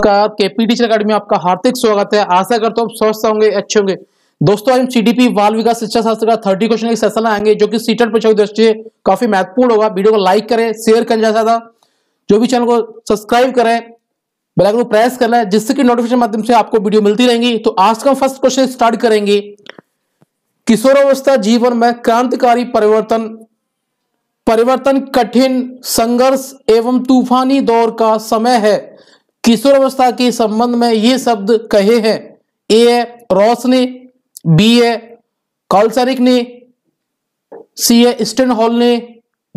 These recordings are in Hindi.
नमस्कार केपी टीचर अकेडमी आपका हार्दिक स्वागत है आशा करता हूँ आप स्वस्थ होंगे अच्छे होंगे दोस्तों हम सीडीपी बाल विकास शिक्षा शास्त्र का थर्टी क्वेश्चन एक सेशन आएंगे जो कि सीटर परीक्षा की दृष्टि से काफी महत्वपूर्ण होगा वीडियो को लाइक करें शेयर करें जैसा था जो भी चैनल को सब्सक्राइब करें बेलाइकन को प्रेस कर लें जिससे कि नोटिफिकेशन माध्यम से आपको वीडियो मिलती रहेंगी तो आज का फर्स्ट क्वेश्चन स्टार्ट करेंगे किशोरावस्था जीवन में क्रांतिकारी परिवर्तन परिवर्तन कठिन संघर्ष एवं तूफानी दौर का समय है किशोरावस्था के संबंध में ये शब्द कहे हैं ए है रॉस ने बी है कॉल्सरिक ने सी है स्टेन हॉल ने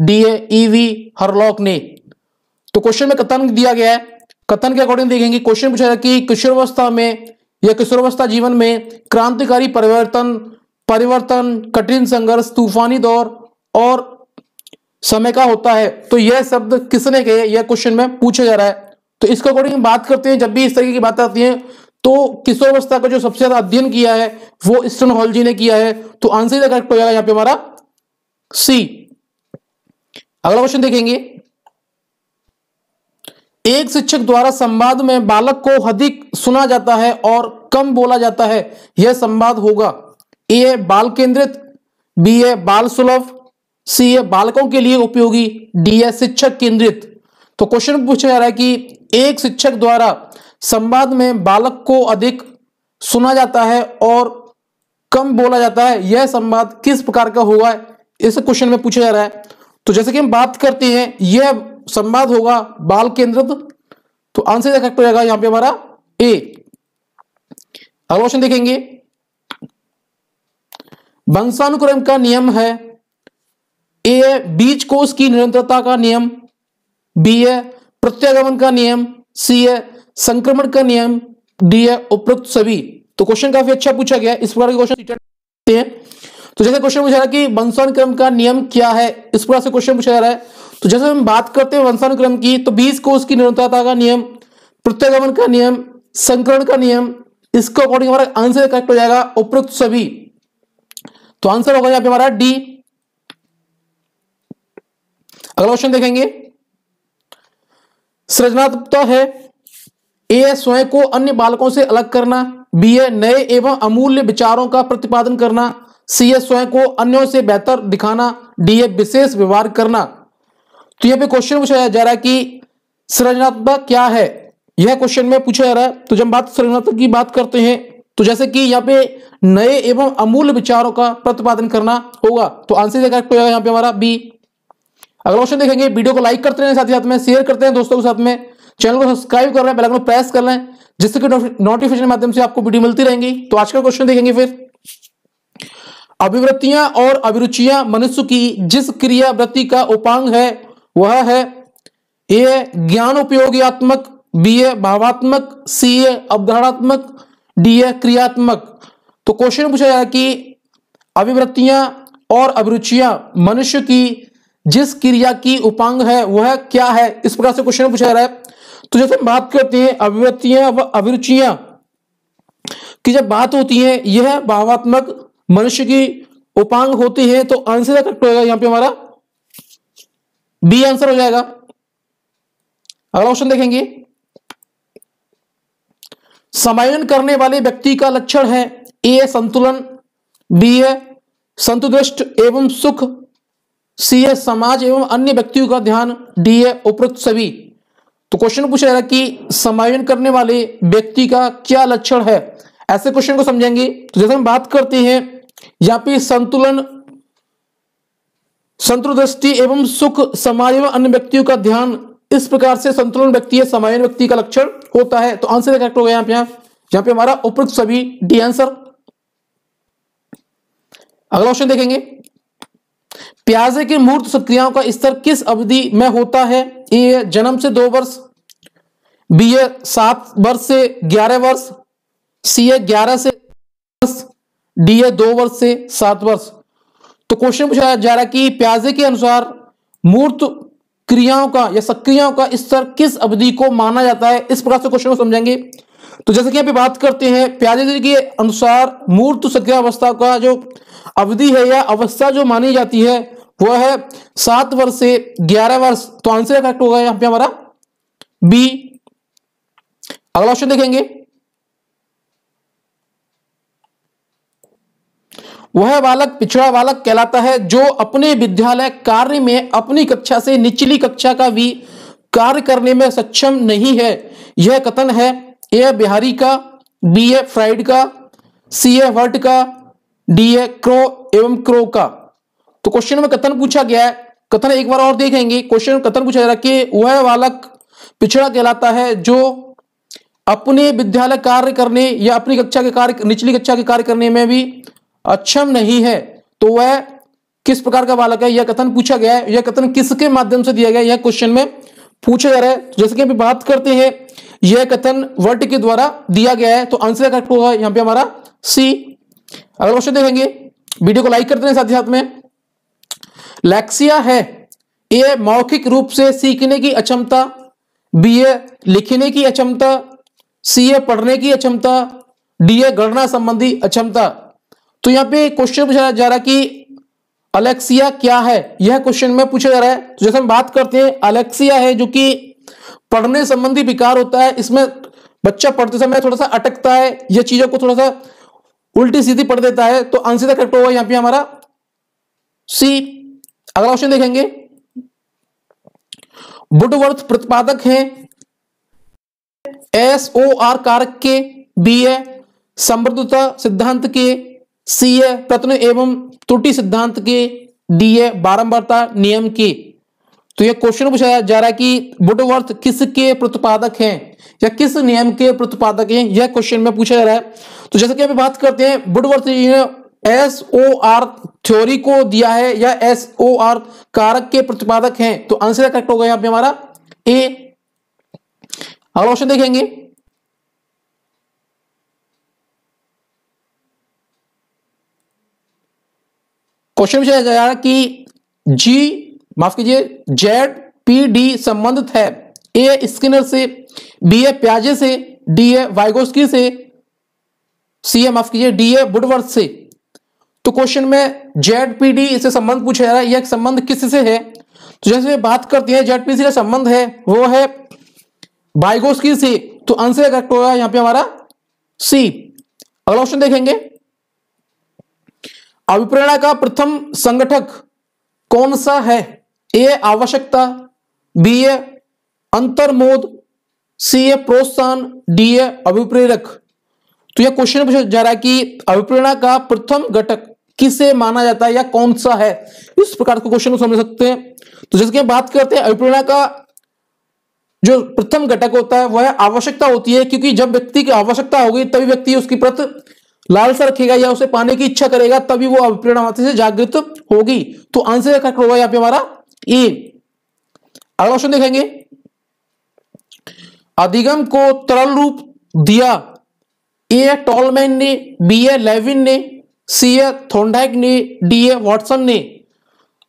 डी है ईवी हरलॉक ने तो क्वेश्चन में कथन दिया गया है कथन के अकॉर्डिंग देखेंगे क्वेश्चन पूछा है कि किशोरावस्था में या किशोरावस्था जीवन में क्रांतिकारी परिवर्तन परिवर्तन कठिन संघर्ष तूफानी दौर और समय का होता है तो यह शब्द किसने कहे यह क्वेश्चन में पूछा जा रहा है तो इसके अकॉर्डिंग हम बात करते हैं जब भी इस तरीके की बात आती है तो किशोरावस्था का जो सबसे ज्यादा अध्ययन किया है वो हॉल जी ने किया है तो आंसर इधर करेक्ट हो जाएगा यहां पे हमारा सी अगला क्वेश्चन देखेंगे एक शिक्षक द्वारा संवाद में बालक को अधिक सुना जाता है और कम बोला जाता है यह संवाद होगा ए है बाल केंद्रित बी है बाल सुलभ सी है बालकों के लिए उपयोगी डी है शिक्षक केंद्रित तो क्वेश्चन पूछा जा रहा है कि एक शिक्षक द्वारा संवाद में बालक को अधिक सुना जाता है और कम बोला जाता है यह संवाद किस प्रकार का होगा इस क्वेश्चन में पूछा जा रहा है तो जैसे कि हम बात करते हैं यह संवाद होगा बाल केंद्रित तो आंसर करेक्ट हो जाएगा यहां पे हमारा ए अगला क्वेश्चन देखेंगे वंशानुक्रम का नियम है ए बीज कोष की निरंतरता का नियम बी है प्रत्यागमन का नियम सी है संक्रमण का नियम डी है उपरोक्त सभी तो क्वेश्चन काफी अच्छा पूछा गया इस प्रकार के क्वेश्चन तो जैसे क्वेश्चन पूछा रहा है कि वंशानुक्रम का नियम क्या है इस प्रकार से क्वेश्चन पूछा जा रहा है तो जैसे हम बात करते हैं वंशानुक्रम की तो बीस कोष की निरंतरता का नियम प्रत्यागमन का नियम संक्रमण का नियम इसको अकॉर्डिंग हमारा आंसर करेक्ट हो जाएगा उपरोक्त सभी तो आंसर होगा यहां पे हमारा डी अगला क्वेश्चन देखेंगे सृजनात्मकता है ए स्वयं को अन्य बालकों से अलग करना बी नए एवं अमूल्य विचारों का प्रतिपादन करना सी स्वयं को अन्यों से बेहतर दिखाना डी विशेष व्यवहार करना तो यहाँ पे क्वेश्चन पूछा जा रहा है कि सृजनात्मकता क्या है यह क्वेश्चन में पूछा जा रहा है तो जब बात सृजनात्मक की बात करते हैं तो जैसे कि यहाँ पे नए एवं अमूल्य विचारों का प्रतिपादन करना होगा तो आंसर यहाँ पे हमारा बी अगला क्वेश्चन देखेंगे वीडियो को लाइक करते हैं साथ ही साथ में शेयर करते हैं दोस्तों के साथ में चैनल को सब्सक्राइब कर रहे हैं बेलाइकन प्रेस कर लें जिससे कि नोटिफिकेशन माध्यम से आपको वीडियो मिलती रहेंगी तो आज का क्वेश्चन देखेंगे फिर अभिवृत्तियां और अभिरुचियां मनुष्य की जिस क्रिया वृत्ति का उपांग है वह है ए ज्ञान उपयोगियात्मक बी ए भावात्मक सी ए अवधारणात्मक डी ए क्रियात्मक तो क्वेश्चन पूछा जाए कि अभिवृत्तियां और अभिरुचियां मनुष्य की जिस क्रिया की उपांग है वह क्या है इस प्रकार से क्वेश्चन पूछा जा रहा है तो जैसे बात करते हैं अभिव्यक्तियां व अभिरुचियां की जब बात होती है यह भावात्मक मनुष्य की उपांग होती है तो आंसर करेक्ट होगा यहां पे हमारा बी आंसर हो जाएगा अगला क्वेश्चन देखेंगे समायोजन करने वाले व्यक्ति का लक्षण है ए संतुलन बी है संतुदृष्ट एवं सुख सीए समाज एवं अन्य व्यक्तियों का ध्यान डी ए उपरोक्त सभी तो क्वेश्चन पूछ रहा है कि समायोजन करने वाले व्यक्ति का क्या लक्षण है ऐसे क्वेश्चन को समझेंगे तो जैसे हम बात करते हैं या फिर संतुलन संतुल दृष्टि एवं सुख समाज एवं अन्य व्यक्तियों का ध्यान इस प्रकार से संतुलन व्यक्ति या समायोजन व्यक्ति का लक्षण होता है तो आंसर करेक्ट हो गया यहां पे हाँ। यहां पे हमारा उपयुक्त सभी डी आंसर अगला क्वेश्चन देखेंगे प्याजे की मूर्त सक्रियाओं का स्तर किस अवधि में होता है ए जन्म से दो वर्ष बी ए सात वर्ष से ग्यारह वर्ष सी ए ग्यारह से वर्ष डी ए दो वर्ष से सात वर्ष तो क्वेश्चन पूछा जा रहा है कि प्याजे के अनुसार मूर्त क्रियाओं का या सक्रियाओं का स्तर किस अवधि को माना जाता है इस प्रकार से क्वेश्चन को समझेंगे तो जैसे कि यहाँ पे बात करते हैं प्याजे के अनुसार मूर्त सक्रिय अवस्था का जो अवधि है या अवस्था जो मानी जाती है वह है सात वर्ष से ग्यारह वर्ष तो आंसर करेक्ट होगा यहां पे हमारा बी अगला ऑप्शन देखेंगे वह बालक पिछड़ा बालक कहलाता है जो अपने विद्यालय कार्य में अपनी कक्षा से निचली कक्षा का भी कार्य करने में सक्षम नहीं है यह कथन है ए बिहारी का बी ए फ्राइड का सी ए वर्ट का डी ए क्रो एवं क्रो का तो क्वेश्चन में कथन पूछा गया है कथन एक बार और देखेंगे क्वेश्चन कथन पूछा जा रहा है कि वह बालक पिछड़ा कहलाता है जो अपने विद्यालय कार्य करने या अपनी कक्षा के कार्य निचली कक्षा के कार्य करने में भी अक्षम नहीं है तो वह किस प्रकार का बालक है यह कथन पूछा गया है यह कथन किसके माध्यम से दिया गया यह क्वेश्चन में पूछा जा रहा है जैसे कि अभी बात करते हैं यह कथन वर्ट के द्वारा दिया गया है तो आंसर करेक्ट होगा यहां पे हमारा सी अगला क्वेश्चन देखेंगे वीडियो को लाइक कर देना साथ ही साथ में लैक्सिया है ए मौखिक रूप से सीखने की अक्षमता बी ए लिखने की अक्षमता सी ए पढ़ने की अक्षमता डी ए गणना संबंधी अक्षमता तो यहां पे क्वेश्चन पूछा जा रहा है कि अलेक्सिया क्या है यह क्वेश्चन में पूछा जा रहा है तो जैसे हम बात करते हैं अलेक्सिया है जो कि पढ़ने संबंधी विकार होता है इसमें बच्चा पढ़ते समय थोड़ा सा अटकता है यह चीजों को थोड़ा सा उल्टी सीधी पढ़ देता है तो आंसर करेक्ट होगा यहाँ पे हमारा सी अगला क्वेश्चन देखेंगे बुडवर्थ प्रतिपादक है एस ओ आर कारक के बी है समृद्धता सिद्धांत के सी है प्रत्न एवं त्रुटि सिद्धांत के डी है बारंबारता नियम के तो यह क्वेश्चन पूछा जा रहा है कि बुडवर्थ किसके प्रतिपादक हैं या किस नियम के प्रतिपादक हैं यह क्वेश्चन में पूछा जा रहा है तो जैसे कि अभी बात करते हैं बुडवर्थ जी ने एस ओ आर थ्योरी को दिया है या एस ओ आर कारक के प्रतिपादक हैं तो आंसर करेक्ट हो गया यहां पे हमारा ए अगला ऑप्शन देखेंगे क्वेश्चन पूछा जा रहा कि जी माफ कीजिए जेड पी डी संबंधित है ए स्किनर से बी ए प्याजे से डी ए वाइगोस्की से सी ए माफ कीजिए डी ए बुडवर्थ से तो क्वेश्चन में जेडपीडी से संबंध पूछा जा रहा है यह संबंध किससे है तो जैसे बात करते हैं जेडपीसी का संबंध है वो है की से तो आंसर करेक्ट होगा यहां पे हमारा सी अगला क्वेश्चन देखेंगे अभिप्रेरणा का प्रथम संगठक कौन सा है ए आवश्यकता बी ए अंतर्मोद सी ए प्रोत्साहन डी ए अभिप्रेरक तो यह क्वेश्चन पूछा जा रहा है कि अभिप्रेरणा का प्रथम घटक किसे माना जाता है या कौन सा है इस प्रकार के क्वेश्चन को समझ सकते हैं तो जैसे कि हम बात करते हैं अभिप्रेरणा का जो प्रथम घटक होता है वह आवश्यकता होती है क्योंकि जब व्यक्ति की आवश्यकता होगी तभी व्यक्ति उसकी प्रति लालसा रखेगा या उसे पाने की इच्छा करेगा तभी वो अभिप्रेरणा से जागृत होगी तो आंसर करेक्ट होगा यहाँ पे हमारा ए अगला क्वेश्चन देखेंगे अधिगम को तरल रूप दिया ए टॉलमैन ने बी ए लेविन ने सी ए थोंडाइक ने डी ए वॉटसन ने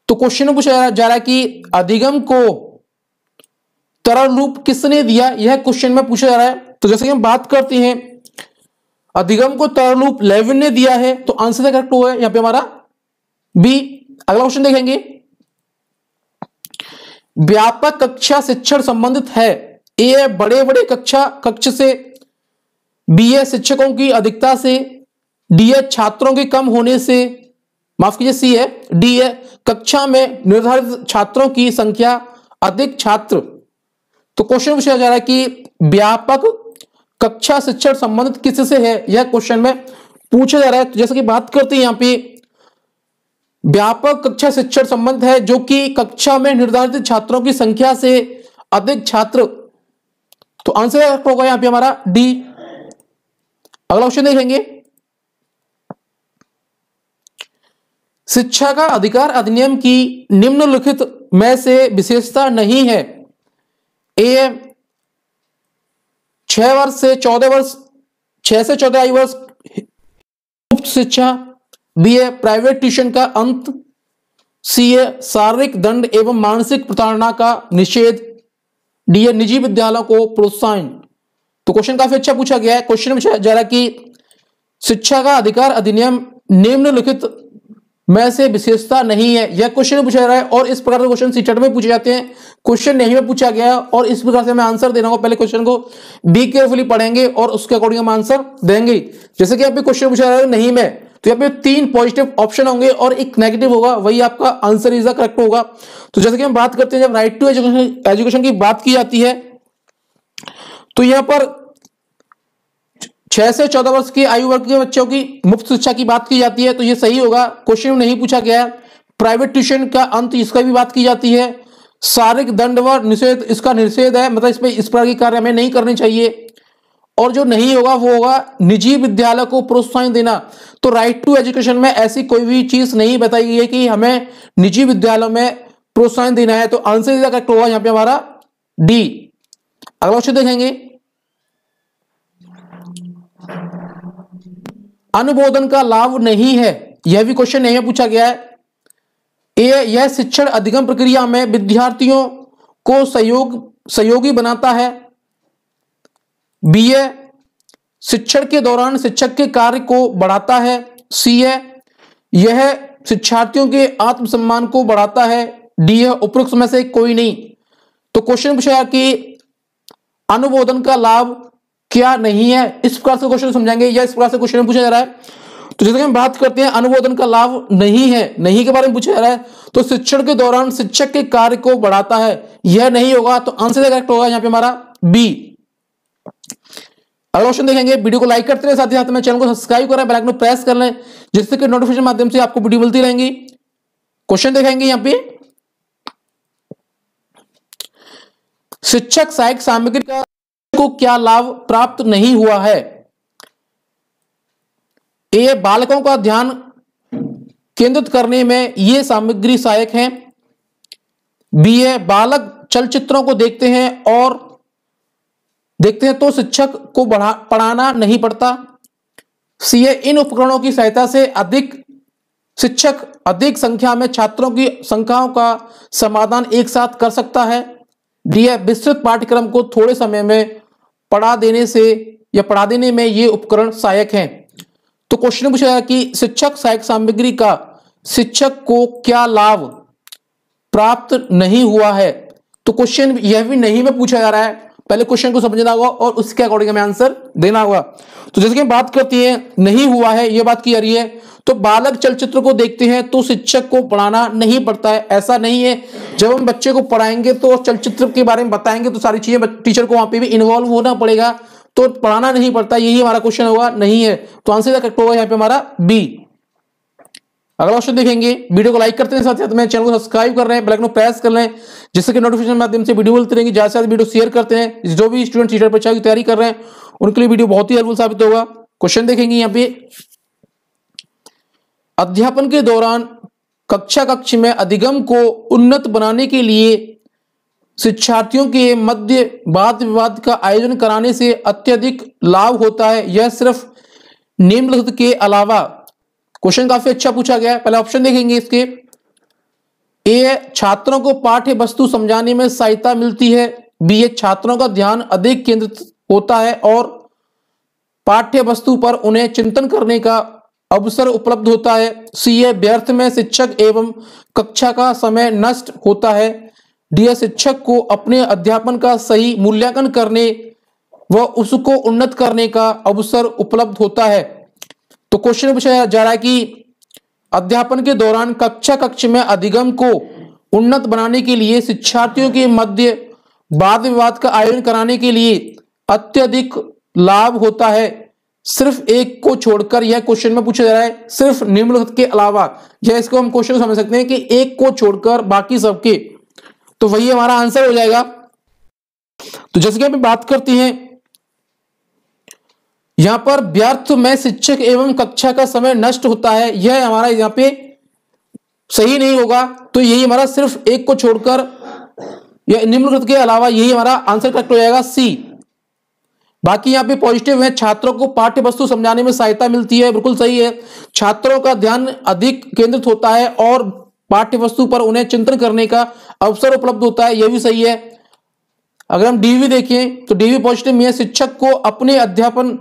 तो क्वेश्चन में पूछा जा रहा है कि अधिगम को तरल रूप किसने दिया यह क्वेश्चन में पूछा जा रहा है तो जैसे कि हम बात करते हैं अधिगम को तरल रूप लेविन ने दिया है तो आंसर करेक्ट हुआ है यहां पे हमारा बी अगला क्वेश्चन देखेंगे व्यापक कक्षा शिक्षण संबंधित है ए बड़े बड़े कक्षा कक्ष से बी ए शिक्षकों की अधिकता से डीए छात्रों के कम होने से माफ कीजिए सी है डीए कक्षा में निर्धारित छात्रों की संख्या अधिक छात्र तो क्वेश्चन पूछा जा रहा है कि व्यापक कक्षा शिक्षण संबंधित किससे है यह क्वेश्चन में पूछा जा रहा है तो जैसे कि बात करते हैं यहां पे व्यापक कक्षा शिक्षण संबंध है जो कि कक्षा में निर्धारित छात्रों की संख्या से अधिक छात्र तो आंसर होगा यहाँ पे हमारा डी अगला क्वेश्चन देखेंगे शिक्षा का अधिकार अधिनियम की निम्नलिखित में से विशेषता नहीं है ए छह वर्ष से चौदह वर्ष छह से चौदह आयु वर्ष गुप्त शिक्षा बी ए प्राइवेट ट्यूशन का अंत सी ए शारीरिक दंड एवं मानसिक प्रताड़ना का निषेध डी ए निजी विद्यालयों को प्रोत्साहन तो क्वेश्चन काफी अच्छा पूछा गया है क्वेश्चन में कि शिक्षा का अधिकार अधिनियम निम्नलिखित में से विशेषता नहीं है यह क्वेश्चन पूछा जा रहा है और इस प्रकार के क्वेश्चन सीटेट में पूछे जाते हैं क्वेश्चन नहीं में पूछा गया और इस प्रकार से मैं आंसर देना होगा पहले क्वेश्चन को डी केयरफुली पढ़ेंगे और उसके अकॉर्डिंग हम आंसर देंगे जैसे कि आप क्वेश्चन पूछा जा रहा है नहीं में तो यहाँ पे तीन पॉजिटिव ऑप्शन होंगे और एक नेगेटिव होगा वही आपका आंसर इज द करेक्ट होगा तो जैसे कि हम बात करते हैं जब राइट टू एजुकेशन एजुकेशन की बात की जाती है तो यहाँ पर छह से चौदह वर्ष की आयु वर्ग के बच्चों की मुफ्त शिक्षा की बात की जाती है तो ये सही होगा क्वेश्चन नहीं पूछा गया है प्राइवेट ट्यूशन का अंत इसका भी बात की जाती है शारीरिक दंड व निषेध इसका निषेध है मतलब इसमें इस प्रकार के कार्य हमें नहीं करने चाहिए और जो नहीं होगा वो होगा निजी विद्यालय को प्रोत्साहन देना तो राइट टू एजुकेशन में ऐसी कोई भी चीज नहीं बताई गई है कि हमें निजी विद्यालयों में प्रोत्साहन देना है तो आंसर करेक्ट होगा यहाँ पे हमारा डी अगला क्वेश्चन देखेंगे अनुबोधन का लाभ नहीं है यह भी क्वेश्चन नहीं पूछा गया है यह शिक्षण अधिगम प्रक्रिया में विद्यार्थियों को सहयोग सहयोगी बनाता है बी ए शिक्षण के दौरान शिक्षक के कार्य को बढ़ाता है सी ए यह शिक्षार्थियों के आत्मसम्मान को बढ़ाता है डी है उपरोक्त में से कोई नहीं तो क्वेश्चन पूछा कि अनुबोधन का लाभ क्या नहीं है इस प्रकार से क्वेश्चन समझाएंगे या इस प्रकार से क्वेश्चन पूछा जा रहा है तो जैसे हम बात करते हैं अनुमोदन का लाभ नहीं है नहीं के बारे में पूछा जा रहा है तो शिक्षण के दौरान शिक्षक के कार्य को बढ़ाता है यह नहीं होगा तो आंसर करेक्ट होगा यहाँ पे हमारा बी अगला क्वेश्चन देखेंगे वीडियो को लाइक करते रहे साथ ही साथ में चैनल को सब्सक्राइब करें बेलाइकन प्रेस कर लें जिससे कि नोटिफिकेशन माध्यम से आपको वीडियो मिलती रहेंगी क्वेश्चन देखेंगे यहाँ पे शिक्षक सहायक सामग्री का को क्या लाभ प्राप्त नहीं हुआ है ये बालकों का ध्यान केंद्रित करने में ये सामग्री सहायक है बी ए बालक चलचित्रों को देखते हैं और देखते हैं तो शिक्षक को बढ़ा पढ़ाना नहीं पड़ता सी ए इन उपकरणों की सहायता से अधिक शिक्षक अधिक संख्या में छात्रों की संख्याओं का समाधान एक साथ कर सकता है डी ए विस्तृत पाठ्यक्रम को थोड़े समय में पढ़ा देने से या पढ़ा देने में ये उपकरण सहायक हैं तो क्वेश्चन पूछा गया कि शिक्षक सहायक सामग्री का शिक्षक को क्या लाभ प्राप्त नहीं हुआ है तो क्वेश्चन यह भी नहीं में पूछा जा रहा है पहले क्वेश्चन को समझना होगा और उसके अकॉर्डिंग हमें आंसर देना होगा तो जैसे कि बात करती है नहीं हुआ है यह बात की जा रही है तो बालक चलचित्र को देखते हैं तो शिक्षक को पढ़ाना नहीं पड़ता है ऐसा नहीं है जब हम बच्चे को पढ़ाएंगे तो चलचित्र के बारे में बताएंगे तो सारी चीजें टीचर को वहां पे भी इन्वॉल्व होना पड़ेगा तो पढ़ाना नहीं पड़ता यही हमारा क्वेश्चन होगा नहीं है तो आंसर करेक्ट होगा यहाँ पे हमारा बी अगला क्वेश्चन देखेंगे वीडियो को लाइक करते हैं साथ साथ में चैनल को सब्सक्राइब कर रहे हैं बेलाइकन प्रेस कर रहे हैं जिससे कि नोटिफिकेशन माध्यम से वीडियो बोलते रहेंगे ज्यादा से ज्यादा वीडियो शेयर करते हैं जो भी स्टूडेंट सीटर परीक्षा की तैयारी कर रहे हैं उनके लिए वीडियो बहुत ही हेल्पफुल साबित होगा क्वेश्चन देखेंगे यहाँ पे अध्यापन के दौरान कक्षा कक्ष में अधिगम को उन्नत बनाने के लिए शिक्षार्थियों के मध्य वाद विवाद का आयोजन कराने से अत्यधिक लाभ होता है यह सिर्फ निम्नलिखित के अलावा क्वेश्चन काफी अच्छा पूछा गया है पहले ऑप्शन देखेंगे इसके ए छात्रों को पाठ्य वस्तु समझाने में सहायता मिलती है बी ए छात्रों का ध्यान अधिक केंद्रित होता है और पाठ्य वस्तु पर उन्हें चिंतन करने का अवसर उपलब्ध होता है सी ए व्यर्थ में शिक्षक एवं कक्षा का समय नष्ट होता है डी ए शिक्षक को अपने अध्यापन का सही मूल्यांकन करने व उसको उन्नत करने का अवसर उपलब्ध होता है तो क्वेश्चन पूछा जा रहा है कि अध्यापन के दौरान कक्षा कक्ष में अधिगम को उन्नत बनाने के लिए शिक्षार्थियों के मध्य वाद विवाद का आयोजन कराने के लिए अत्यधिक लाभ होता है सिर्फ एक को छोड़कर यह क्वेश्चन में पूछा जा रहा है सिर्फ निम्नलिखित के अलावा जैसे इसको हम क्वेश्चन समझ सकते हैं कि एक को छोड़कर बाकी सबके तो वही हमारा आंसर हो जाएगा तो जैसे कि हम बात करते हैं यहाँ पर व्यर्थ में शिक्षक एवं कक्षा का समय नष्ट होता है यह हमारा यहाँ पे सही नहीं होगा तो यही हमारा सिर्फ एक को छोड़कर या निम्नलिखित के अलावा यही हमारा आंसर करेक्ट हो जाएगा सी बाकी यहाँ पे पॉजिटिव है छात्रों को पाठ्य वस्तु समझाने में सहायता मिलती है बिल्कुल सही है छात्रों का ध्यान अधिक केंद्रित होता है और पाठ्य वस्तु पर उन्हें चिंतन करने का अवसर उपलब्ध होता है यह भी सही है अगर हम डीवी देखें तो डीवी पॉजिटिव में शिक्षक को अपने अध्यापन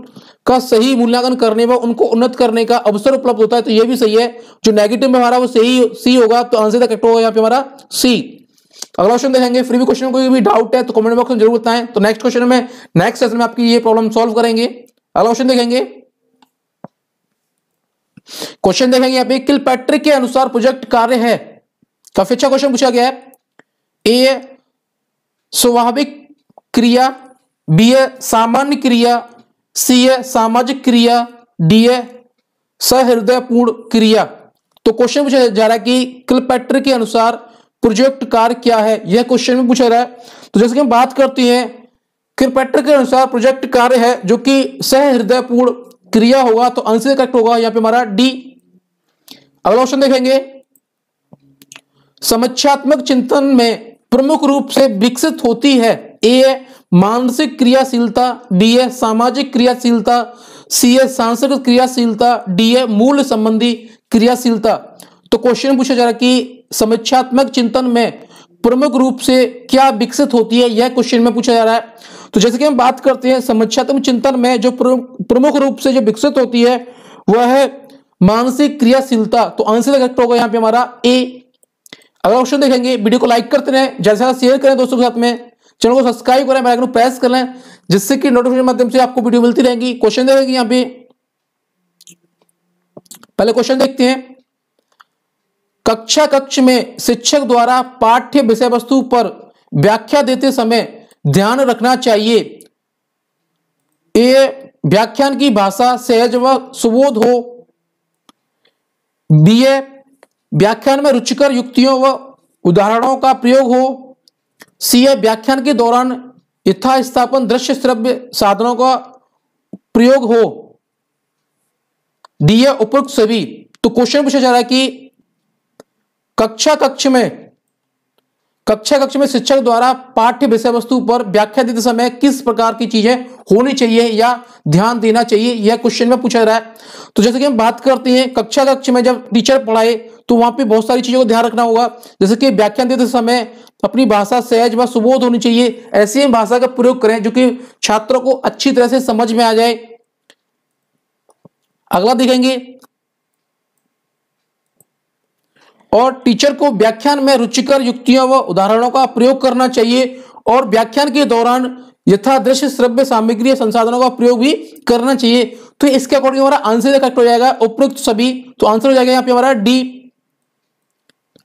का सही मूल्यांकन करने व उनको उन्नत करने का अवसर उपलब्ध होता है तो यह भी सही है जो नेगेटिव में हमारा वो सही सी होगा तो आंसर तक करेक्ट होगा यहाँ पे हमारा सी अगला क्वेश्चन देखेंगे फ्री भी क्वेश्चन कोई भी डाउट है तो कमेंट बॉक्स में जरूर बताएं तो नेक्स्ट क्वेश्चन में नेक्स्ट सेशन में आपकी ये प्रॉब्लम सॉल्व करेंगे अगला क्वेश्चन देखेंगे क्वेश्चन देखेंगे यहाँ पे पैट्रिक के अनुसार प्रोजेक्ट कार्य है काफी अच्छा क्वेश्चन पूछा गया है ए स्वाभाविक क्रिया बी है सामान्य क्रिया सी है सामाजिक क्रिया डी है सहृदयपूर्ण क्रिया तो क्वेश्चन पूछा जा रहा है कि क्लपेट्र के अनुसार प्रोजेक्ट कार क्या है यह क्वेश्चन में पूछा रहा है तो जैसे कि हम बात करते हैं क्लपैट्रिक के अनुसार प्रोजेक्ट कार्य है जो कि सहृदयपूर्ण क्रिया होगा तो आंसर करेक्ट होगा यहां पे हमारा डी अगला ऑप्शन देखेंगे समीक्षात्मक चिंतन में प्रमुख रूप से विकसित होती है ए मानसिक क्रियाशीलता डी है सामाजिक क्रियाशीलता सी है सांस्कृतिक क्रियाशीलता डी है मूल्य संबंधी क्रियाशीलता तो क्वेश्चन पूछा जा रहा कि समीक्षात्मक चिंतन में प्रमुख रूप से क्या विकसित होती है यह क्वेश्चन में पूछा जा रहा है तो जैसे कि हम बात करते हैं समीक्षात्मक चिंतन में जो प्रमुख रूप से जो विकसित होती है वह है मानसिक क्रियाशीलता तो आंसर करेक्ट होगा यहाँ पे हमारा ए अगला ऑप्शन देखेंगे वीडियो को लाइक करते रहे ज्यादा से ज्यादा शेयर करें दोस्तों के साथ में चैनल को सब्सक्राइब करें बेलाइकन प्रेस कर लें जिससे कि नोटिफिकेशन माध्यम से आपको वीडियो मिलती रहेगी क्वेश्चन देखेंगे यहाँ पे पहले क्वेश्चन देखते हैं कक्षा कक्ष में शिक्षक द्वारा पाठ्य विषय वस्तु पर व्याख्या देते समय ध्यान रखना चाहिए ए व्याख्यान की भाषा सहज व सुबोध हो बी ए व्याख्यान में रुचिकर युक्तियों व उदाहरणों का प्रयोग हो सीए व्याख्यान के दौरान यथास्थापन दृश्य श्रव्य साधनों का प्रयोग हो दिए उपयुक्त सभी तो क्वेश्चन पूछा जा रहा है कि कक्षा कक्ष में कक्षा कक्ष में शिक्षक द्वारा पाठ्य विषय वस्तु पर व्याख्या देते समय किस प्रकार की चीजें होनी चाहिए या ध्यान देना चाहिए यह क्वेश्चन में पूछा जा रहा है तो जैसे कि हम बात करते हैं कक्षा कक्ष में जब टीचर पढ़ाए तो वहां पे बहुत सारी चीजों को ध्यान रखना होगा जैसे कि व्याख्यान देते समय अपनी भाषा सहज व सुबोध होनी चाहिए ऐसी भाषा का प्रयोग करें जो कि छात्रों को अच्छी तरह से समझ में आ जाए अगला देखेंगे और टीचर को व्याख्यान में रुचिकर युक्तियों व उदाहरणों का प्रयोग करना चाहिए और व्याख्यान के दौरान दृश्य श्रव्य सामग्री या संसाधनों का प्रयोग भी करना चाहिए तो इसके अकॉर्डिंग हमारा आंसर करेक्ट हो जाएगा उपयुक्त सभी तो आंसर हो जाएगा यहाँ पे हमारा डी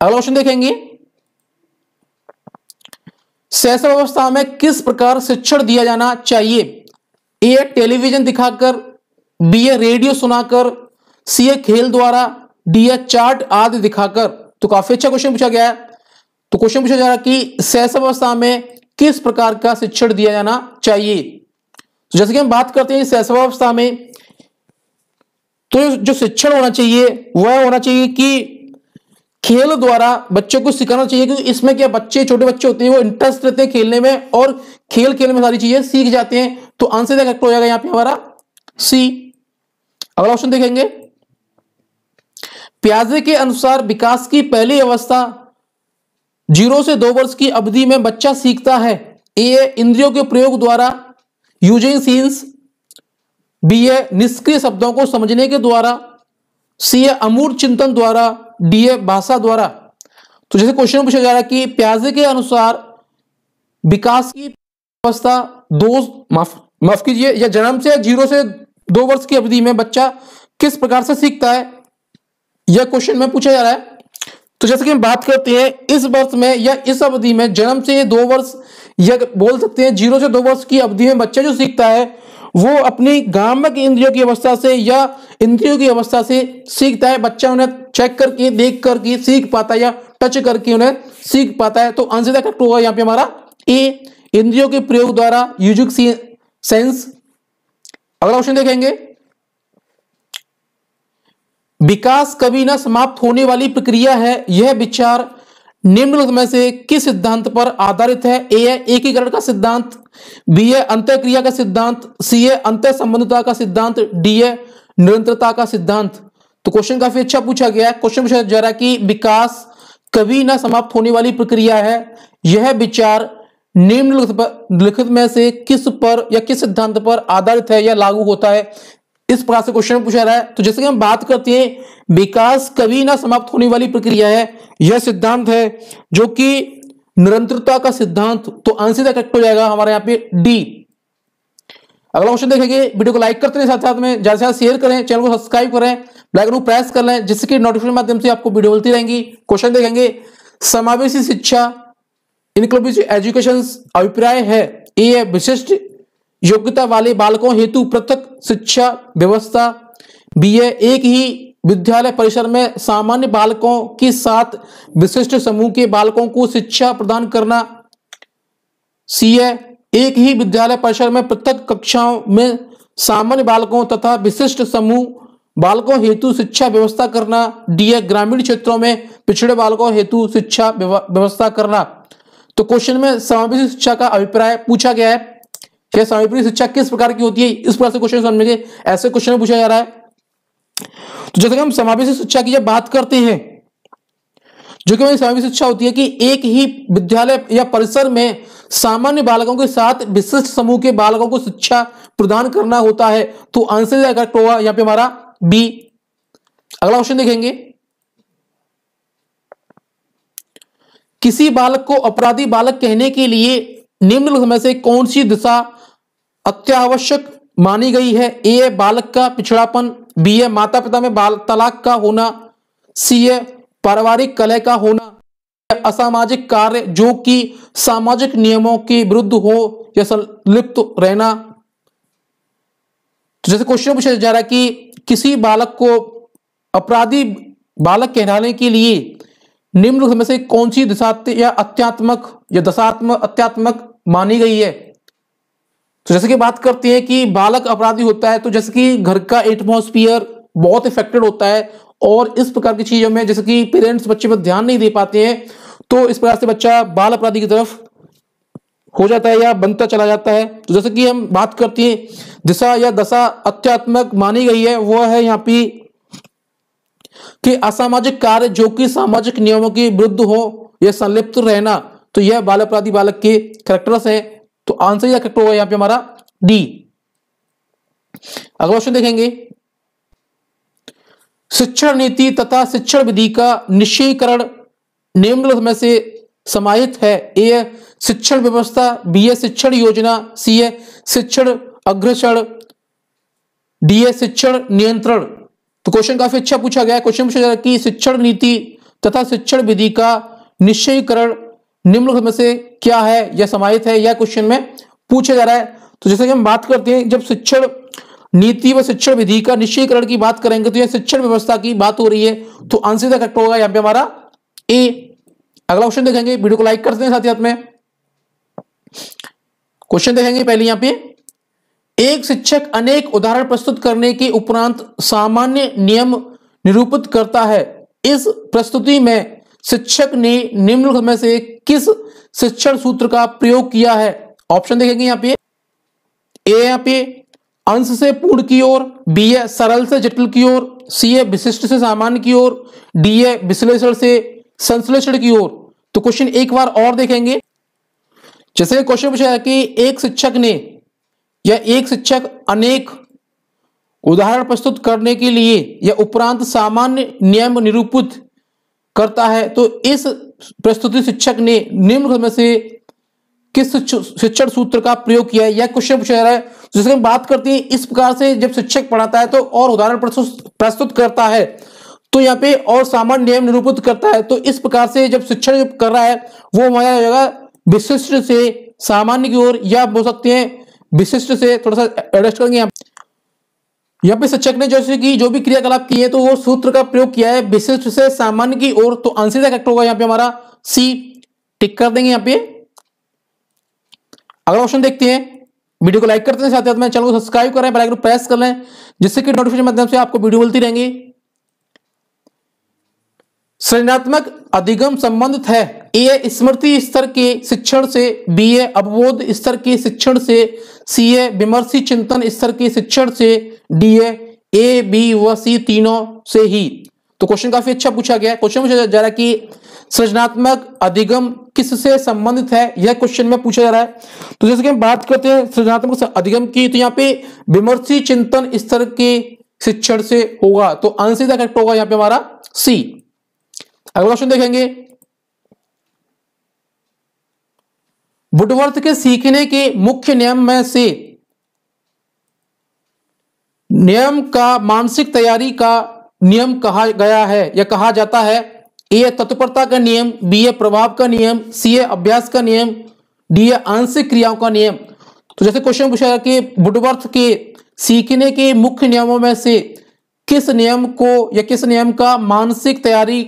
अगला क्वेश्चन देखेंगे अवस्था में किस प्रकार शिक्षण दिया जाना चाहिए ए टेलीविजन दिखाकर बी ए रेडियो सुनाकर सी ए खेल द्वारा डी ए चार्ट आदि दिखाकर तो काफी अच्छा क्वेश्चन पूछा गया है तो क्वेश्चन पूछा जा रहा कि अवस्था में किस प्रकार का शिक्षण दिया जाना चाहिए तो जैसे कि हम बात करते हैं अवस्था में तो जो शिक्षण होना चाहिए वह होना चाहिए कि खेल द्वारा बच्चों को सिखाना चाहिए क्योंकि इसमें क्या बच्चे छोटे बच्चे होते हैं वो इंटरेस्ट रहते हैं खेलने में और खेल खेल में सारी चीजें सीख जाते हैं तो आंसर क्या करेक्ट हो जाएगा यहाँ पे हमारा सी अगला ऑप्शन देखेंगे प्याजे के अनुसार विकास की पहली अवस्था जीरो से दो वर्ष की अवधि में बच्चा सीखता है ए इंद्रियों के प्रयोग द्वारा यूजिंग सीन्स बी ए निष्क्रिय शब्दों को समझने के द्वारा सी ए अमूर चिंतन द्वारा डी ए भाषा द्वारा तो जैसे क्वेश्चन पूछा जा रहा है कि प्याजे के अनुसार विकास की अवस्था दो माफ माफ कीजिए या जन्म से या जीरो से दो वर्ष की अवधि में बच्चा किस प्रकार से सीखता है यह क्वेश्चन में पूछा जा रहा है तो जैसे कि हम बात करते हैं इस वर्ष में या इस अवधि में जन्म से दो वर्ष या बोल सकते हैं जीरो से दो वर्ष की अवधि में बच्चा जो सीखता है वो अपनी गामक इंद्रियों की अवस्था से या इंद्रियों की अवस्था से सीखता है बच्चा उन्हें चेक करके देख करके सीख पाता है या टच करके उन्हें सीख पाता है तो आंसर क्या करेक्ट होगा यहाँ पे हमारा ए इंद्रियों के प्रयोग द्वारा यूजिक सेंस अगला क्वेश्चन देखेंगे विकास कभी ना समाप्त होने वाली प्रक्रिया है यह विचार निम्नलिखित में से किस सिद्धांत पर आधारित है ए है एकीकरण का सिद्धांत बी है अंत्य क्रिया का सिद्धांत सी है अंत्य संबंधता का सिद्धांत डी है निरंतरता का सिद्धांत तो क्वेश्चन काफी अच्छा पूछा गया है क्वेश्चन पूछा जा रहा है कि विकास कभी ना समाप्त होने वाली प्रक्रिया है यह विचार निम्नलिखित लिखित में से किस पर या किस सिद्धांत पर आधारित है या लागू होता है इस प्रकार से क्वेश्चन पूछा रहा है तो जैसे कि हम बात करते हैं विकास कभी ना समाप्त होने वाली प्रक्रिया है यह सिद्धांत है जो कि निरंतरता का सिद्धांत तो आंसर करेक्ट हो जाएगा हमारे यहाँ पे डी अगला क्वेश्चन देखेंगे वीडियो को लाइक करते हैं साथ साथ में ज्यादा से ज्यादा शेयर करें चैनल को सब्सक्राइब करें लाइक को प्रेस कर लें जिससे कि नोटिफिकेशन माध्यम से आपको वीडियो मिलती रहेंगी क्वेश्चन देखेंगे समावेशी शिक्षा इनक्लूसिव एजुकेशन अभिप्राय है ये विशिष्ट योग्यता वाले बालकों हेतु पृथक शिक्षा व्यवस्था भी है एक ही विद्यालय परिसर में सामान्य बालकों के साथ विशिष्ट समूह के बालकों को शिक्षा प्रदान करना सी है एक ही विद्यालय परिसर में पृथक कक्षाओं में सामान्य बालकों तथा विशिष्ट समूह बालकों हेतु शिक्षा व्यवस्था करना डी है ग्रामीण क्षेत्रों में पिछड़े बालकों हेतु शिक्षा व्यवस्था करना तो क्वेश्चन में समावेश शिक्षा का अभिप्राय पूछा गया है छह सामयिक शिक्षा किस प्रकार की होती है इस प्रकार से क्वेश्चन समझेंगे ऐसे क्वेश्चन पूछा जा रहा है तो जैसे कि हम समावेशी शिक्षा की जब बात करते हैं जो कि समावेशी शिक्षा होती है कि एक ही विद्यालय या परिसर में सामान्य बालकों के साथ विशिष्ट समूह के बालकों को शिक्षा प्रदान करना होता है तो आंसर करेक्ट होगा यहां पे हमारा बी अगला क्वेश्चन देखेंगे किसी बालक को अपराधी बालक कहने के लिए निम्न समय से कौन सी दिशा अत्यावश्यक मानी गई है ए बालक का पिछड़ापन बी ए माता पिता में बाल तलाक का होना सी ए पारिवारिक कलह का होना असामाजिक कार्य जो कि सामाजिक नियमों के विरुद्ध हो या संलिप्त रहना तो जैसे क्वेश्चन पूछा जा रहा है कि किसी बालक को अपराधी बालक कहलाने के लिए निम्न में से कौन सी दिशात्मक या अत्यात्मक या दशात्मक अत्यात्मक मानी गई है तो जैसे कि बात करते हैं कि बालक अपराधी होता है तो जैसे कि घर का एटमोस्फियर बहुत इफेक्टेड होता है और इस प्रकार की चीजों में जैसे कि पेरेंट्स बच्चे पर ध्यान नहीं दे पाते हैं तो इस प्रकार से बच्चा बाल अपराधी की तरफ हो जाता है या बनता चला जाता है तो जैसे कि हम बात करते हैं दिशा या दशा अत्यात्मक मानी गई है वह है यहाँ पे कि असामाजिक कार्य जो कि सामाजिक नियमों के विरुद्ध हो या संलिप्त रहना तो यह बाल अपराधी बालक के करेक्टर्स हैं तो आंसर ही करेक्ट होगा यहां पे हमारा डी अगला क्वेश्चन देखेंगे शिक्षण नीति तथा शिक्षण विधि का निश्चयकरण निम्नलिखित में से समाहित है ए शिक्षण व्यवस्था बी ए शिक्षण योजना सी ए शिक्षण अग्रसर डी ए शिक्षण नियंत्रण तो क्वेश्चन काफी अच्छा पूछा गया क्वेश्चन पूछा गया कि शिक्षण नीति तथा शिक्षण विधि का निश्चयकरण निम्नलिखित में से क्या है यह समाहित है यह क्वेश्चन में पूछा जा रहा है तो जैसे कि हम बात करते हैं जब शिक्षण नीति व शिक्षण विधि का निश्चयकरण की बात करेंगे तो यह शिक्षण व्यवस्था की बात हो रही है तो आंसर करेक्ट होगा यहां पे हमारा ए अगला क्वेश्चन देखेंगे वीडियो को लाइक करते हैं साथ ही साथ में क्वेश्चन देखेंगे पहले यहाँ पे एक शिक्षक अनेक उदाहरण प्रस्तुत करने के उपरांत सामान्य नियम निरूपित करता है इस प्रस्तुति में शिक्षक ने निम्नलिखित में से किस शिक्षण सूत्र का प्रयोग किया है ऑप्शन देखेंगे यहां पे ए यहां पे अंश से पूर्ण की ओर बी ए सरल से जटिल की ओर सी है विशिष्ट से सामान्य की ओर डी ए विश्लेषण से संश्लेषण की ओर तो क्वेश्चन एक बार और देखेंगे जैसे क्वेश्चन पूछा है कि एक शिक्षक ने या एक शिक्षक अनेक उदाहरण प्रस्तुत करने के लिए या उपरांत सामान्य नियम निरूपित करता है तो इस प्रस्तुति शिक्षक ने निम्न में से किस शिक्षण सूत्र का प्रयोग किया है यह क्वेश्चन पूछा जा रहा है जिसके हम बात करते हैं इस प्रकार से जब शिक्षक पढ़ाता है तो और उदाहरण प्रस्तुत करता है तो यहाँ पे और सामान्य नियम निरूपित करता है तो इस प्रकार से जब शिक्षण कर रहा है वो हमारा जाएगा विशिष्ट से सामान्य की ओर या बोल सकते हैं विशिष्ट से थोड़ा सा एडजस्ट करेंगे यहाँ पे शिक्षक ने जैसे कि जो भी क्रियाकलाप किए तो वो सूत्र का प्रयोग किया है विशिष्ट से सामान्य की ओर तो आंसर करेक्ट होगा यहाँ पे हमारा सी टिक कर देंगे यहाँ पे अगला ऑप्शन देखते हैं वीडियो को लाइक करते हैं साथ ही साथ में चैनल को सब्सक्राइब करें बेल आइकन प्रेस कर लें जिससे कि नोटिफिकेशन माध्यम से आपको वीडियो मिलती रहेंगी सृजनात्मक अधिगम संबंधित है ए स्मृति स्तर के शिक्षण से बी ए अवबोध स्तर के शिक्षण से सी ए विमर्शी चिंतन स्तर के शिक्षण से डी ए ए बी व सी तीनों से ही तो क्वेश्चन काफी अच्छा पूछा गया है क्वेश्चन पूछा जा रहा है कि सृजनात्मक अधिगम किससे संबंधित है यह क्वेश्चन में पूछा जा रहा है तो जैसे कि हम बात करते हैं सृजनात्मक अधिगम की तो यहाँ पे विमर्शी चिंतन स्तर के शिक्षण से होगा तो आंसर करेक्ट होगा यहाँ पे हमारा सी अगला क्वेश्चन देखेंगे वुडवर्थ के सीखने के मुख्य नियम में से नियम का मानसिक तैयारी का नियम कहा गया है या कहा जाता है ए तत्परता का नियम बी ए प्रभाव का नियम सी ए अभ्यास का नियम डी ए आंशिक क्रियाओं का नियम तो जैसे क्वेश्चन पूछा कि बुडवर्थ के सीखने के मुख्य नियमों में से किस नियम को या किस नियम का मानसिक तैयारी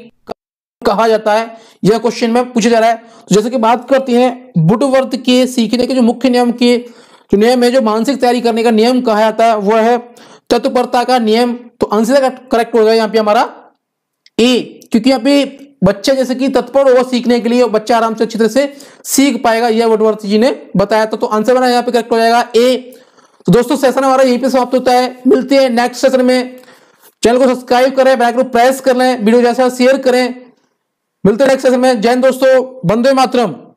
कहा जाता है यह क्वेश्चन में पूछा जा रहा है तो जैसे कि बात करते हैं बुटवर्थ के सीखने के जो मुख्य नियम के जो नियम है जो मानसिक तैयारी करने का नियम कहा जाता है वह है तत्परता का नियम तो आंसर करेक्ट होगा यहाँ पे हमारा ए क्योंकि यहाँ पे बच्चा जैसे कि तत्पर होगा सीखने के लिए बच्चा आराम से अच्छी तरह से सीख पाएगा यह वटवर्थ जी ने बताया था तो आंसर बना यहाँ पे करेक्ट हो जाएगा ए तो दोस्तों सेशन हमारा यहीं पे समाप्त होता है मिलते हैं नेक्स्ट सेशन में चैनल को सब्सक्राइब करें बैक प्रेस कर लें वीडियो जैसा शेयर करें मिलते हैं नेक्स्ट सेशन में जैन दोस्तों बंदे मातरम